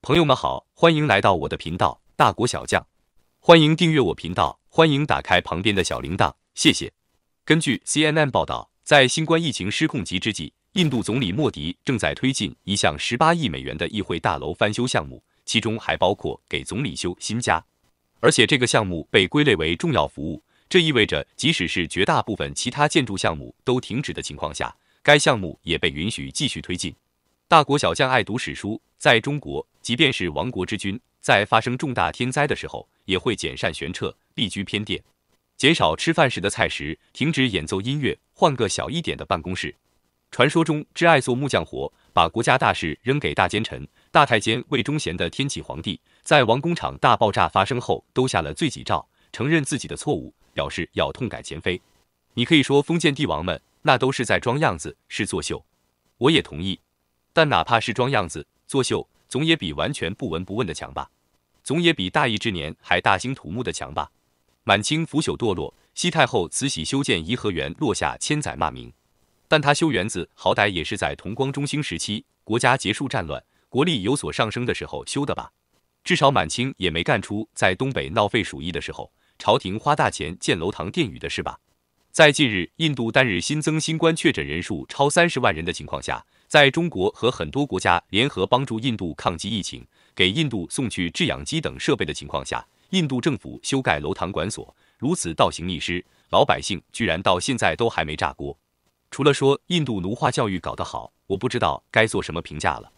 朋友们好，欢迎来到我的频道大国小将，欢迎订阅我频道，欢迎打开旁边的小铃铛，谢谢。根据 CNN 报道，在新冠疫情失控之际，印度总理莫迪正在推进一项十八亿美元的议会大楼翻修项目，其中还包括给总理修新家。而且这个项目被归类为重要服务，这意味着即使是绝大部分其他建筑项目都停止的情况下，该项目也被允许继续推进。大国小将爱读史书，在中国，即便是亡国之君，在发生重大天灾的时候，也会简善玄彻，避居偏殿，减少吃饭时的菜食，停止演奏音乐，换个小一点的办公室。传说中挚爱做木匠活，把国家大事扔给大奸臣、大太监魏忠贤的天启皇帝，在王工厂大爆炸发生后，都下了罪己诏，承认自己的错误，表示要痛改前非。你可以说，封建帝王们那都是在装样子，是作秀。我也同意。但哪怕是装样子作秀，总也比完全不闻不问的强吧？总也比大义之年还大兴土木的强吧？满清腐朽堕落，西太后慈禧修建颐和园落下千载骂名，但她修园子好歹也是在同光中兴时期，国家结束战乱，国力有所上升的时候修的吧？至少满清也没干出在东北闹废鼠疫的时候，朝廷花大钱建楼堂殿宇的事吧？在近日印度单日新增新冠确诊人数超三十万人的情况下。在中国和很多国家联合帮助印度抗击疫情，给印度送去制氧机等设备的情况下，印度政府修改楼堂馆所，如此倒行逆施，老百姓居然到现在都还没炸锅。除了说印度奴化教育搞得好，我不知道该做什么评价了。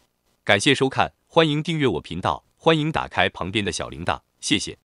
感谢收看，欢迎订阅我频道，欢迎打开旁边的小铃铛，谢谢。